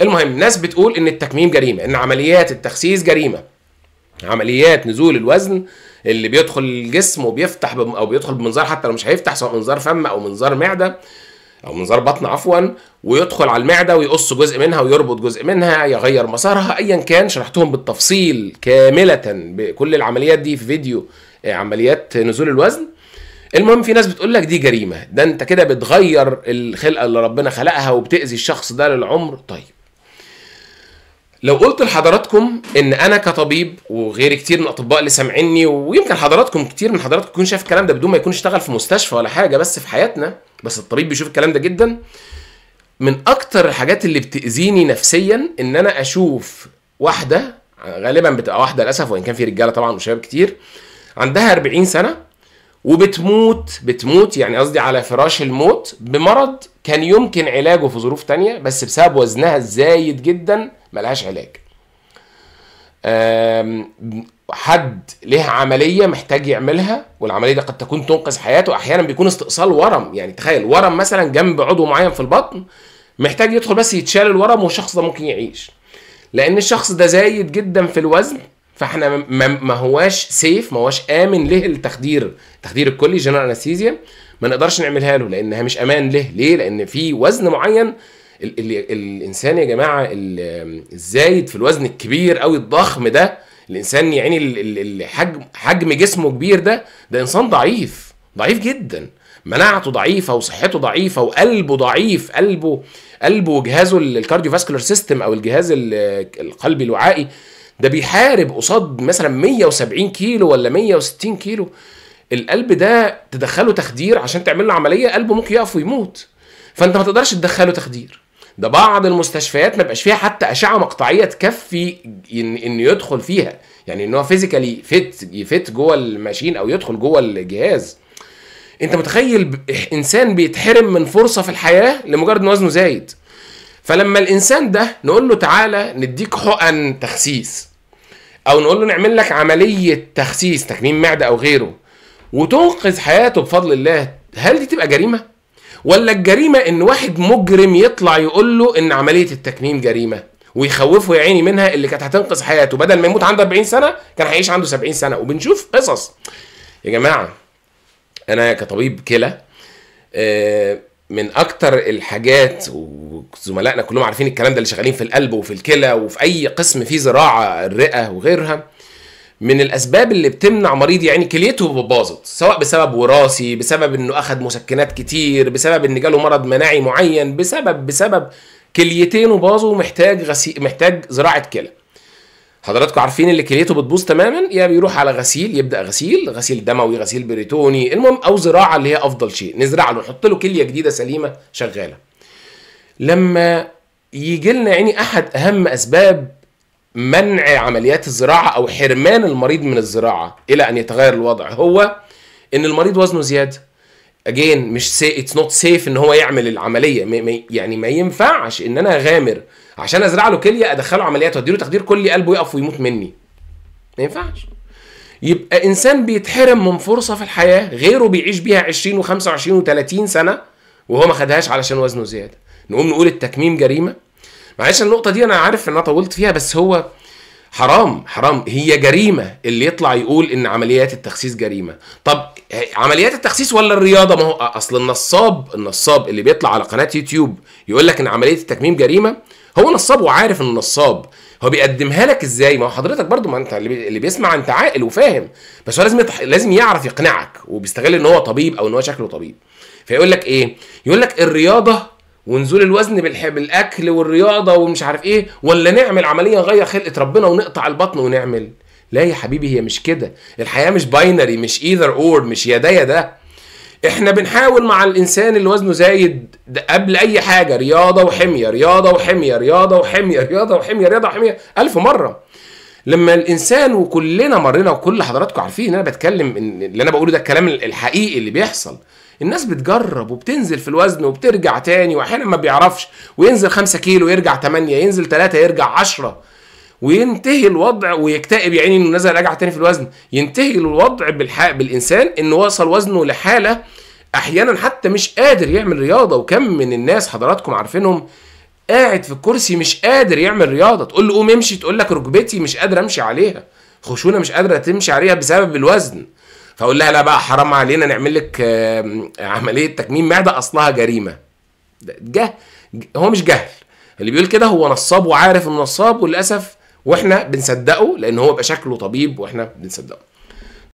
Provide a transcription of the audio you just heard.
المهم ناس بتقول ان التكميم جريمه ان عمليات التخسيس جريمه عمليات نزول الوزن اللي بيدخل الجسم وبيفتح بم او بيدخل بمنظار حتى لو مش هيفتح سواء منظار فم او منظار معده او منظار بطن عفوا ويدخل على المعده ويقص جزء منها ويربط جزء منها يغير مسارها ايا كان شرحتهم بالتفصيل كامله بكل العمليات دي في فيديو آه، عمليات نزول الوزن المهم في ناس بتقول لك دي جريمه ده انت كده بتغير الخلقه اللي ربنا خلقها وبتاذي الشخص ده للعمر طيب لو قلت لحضراتكم ان انا كطبيب وغير كتير من الاطباء اللي سامعيني ويمكن حضراتكم كتير من حضراتكم يكون شايف الكلام ده بدون ما يكون اشتغل في مستشفى ولا حاجه بس في حياتنا بس الطبيب بيشوف الكلام ده جدا من اكتر الحاجات اللي بتاذيني نفسيا ان انا اشوف واحده غالبا بتبقى واحده للاسف وان كان في رجاله طبعا وشباب كتير عندها 40 سنه وبتموت بتموت يعني قصدي على فراش الموت بمرض كان يمكن علاجه في ظروف تانية بس بسبب وزنها الزايد جدا ملهاش علاج حد ليه عملية محتاج يعملها والعملية دي قد تكون تنقذ حياته أحيانا بيكون استئصال ورم يعني تخيل ورم مثلا جنب عضو معين في البطن محتاج يدخل بس يتشال الورم والشخص ده ممكن يعيش لأن الشخص ده زايد جدا في الوزن فاحنا ما هواش سيف ما هواش آمن له التخدير التخدير الكلي جنرال انستيزيا ما نقدرش نعملها له لأنها مش أمان له ليه لأن في وزن معين ال ال الانسان يا جماعه الزايد في الوزن الكبير قوي الضخم ده الانسان يعني الحجم حجم جسمه كبير ده ده انسان ضعيف ضعيف جدا مناعته ضعيفه وصحته ضعيفه وقلبه ضعيف قلبه قلبه وجهازه الكارديوفاسكولار سيستم او الجهاز القلبي الوعائي ده بيحارب قصاد مثلا 170 كيلو ولا 160 كيلو القلب ده تدخله تخدير عشان تعمل له عمليه قلبه ممكن يقف ويموت فانت ما تقدرش تدخله تخدير ده بعض المستشفيات ما بقاش فيها حتى اشعه مقطعيه تكفي ان انه يدخل فيها يعني ان هو فيزيكالي فيت يفت جوه الماشين او يدخل جوه الجهاز انت متخيل انسان بيتحرم من فرصه في الحياه لمجرد ان وزنه زايد فلما الانسان ده نقول له تعالى نديك حقن تخسيس او نقول له نعمل لك عمليه تخسيس تكميم معده او غيره وتنقذ حياته بفضل الله هل دي تبقى جريمه ولا الجريمه ان واحد مجرم يطلع يقول له ان عمليه التكميم جريمه ويخوفه يا عيني منها اللي كانت هتنقذ حياته بدل ما يموت عنده 40 سنه كان هيعيش عنده 70 سنه وبنشوف قصص يا جماعه انا كطبيب كلى آه، من اكتر الحاجات وزملائنا كلهم عارفين الكلام ده اللي شغالين في القلب وفي الكلى وفي اي قسم فيه زراعه الرئه وغيرها من الاسباب اللي بتمنع مريض يعني كليته باظت سواء بسبب وراثي بسبب انه اخذ مسكنات كتير بسبب ان جاله مرض مناعي معين بسبب بسبب كليتين باظوا محتاج غسيل محتاج زراعه كلى حضراتكم عارفين اللي كليته بتبوظ تماما يا بيروح على غسيل يبدا غسيل غسيل دموي غسيل بريتوني المهم او زراعه اللي هي افضل شيء نزرع له نحط له كليه جديده سليمه شغاله لما يجي لنا يعني احد اهم اسباب منع عمليات الزراعه او حرمان المريض من الزراعه الى ان يتغير الوضع هو ان المريض وزنه زياده اجين مش سي اتس نوت سيف ان هو يعمل العمليه م... م... يعني ما ينفعش ان انا اغامر عشان ازرع له كليه ادخله عمليات واديله تخدير كلي قلبه يقف ويموت مني ما ينفعش يبقى انسان بيتحرم من فرصه في الحياه غيره بيعيش بيها 20 و25 و30 سنه وهو ما خدهاش علشان وزنه زياده نقوم نقول التكميم جريمه معلش النقطه دي انا عارف ان انا طولت فيها بس هو حرام حرام هي جريمه اللي يطلع يقول ان عمليات التخسيس جريمه طب عمليات التخسيس ولا الرياضه ما هو اصل النصاب النصاب اللي بيطلع على قناه يوتيوب يقول لك ان عمليه التكميم جريمه هو نصاب وعارف ان نصاب هو بيقدمها لك ازاي ما هو حضرتك برضو ما انت اللي بيسمع انت عاقل وفاهم بس هو لازم يتح... لازم يعرف يقنعك وبيستغل ان هو طبيب او ان هو شكله طبيب فيقول لك ايه يقول لك الرياضه ونزول الوزن بالاكل والرياضه ومش عارف ايه ولا نعمل عمليه نغير خلقه ربنا ونقطع البطن ونعمل لا يا حبيبي هي مش كده الحياه مش باينري مش ايذر اور مش يا ده يا ده احنا بنحاول مع الانسان اللي وزنه زايد ده قبل اي حاجه رياضه وحميه رياضه وحميه رياضه وحميه رياضه وحميه رياضه وحميه الف مره لما الانسان وكلنا مرينا وكل حضراتكم عارفين انا بتكلم اللي انا بقوله ده الكلام الحقيقي اللي بيحصل الناس بتجرب وبتنزل في الوزن وبترجع تاني واحيانا ما بيعرفش وينزل 5 كيلو يرجع 8 ينزل 3 يرجع 10 وينتهي الوضع ويكتئب يعني انه نزل رجع تاني في الوزن ينتهي الوضع بالحق بالانسان انه وصل وزنه لحاله احيانا حتى مش قادر يعمل رياضه وكم من الناس حضراتكم عارفينهم قاعد في الكرسي مش قادر يعمل رياضه تقول له قوم امشي تقول لك ركبتي مش قادر امشي عليها خشونه مش قادره تمشي عليها بسبب الوزن فاقول لها لا بقى حرام علينا نعمل لك عمليه تكميم معده اصلها جريمه جهل هو مش جهل اللي بيقول كده هو نصاب وعارف انه نصاب وللاسف واحنا بنصدقه لان هو بقى شكله طبيب واحنا بنصدقه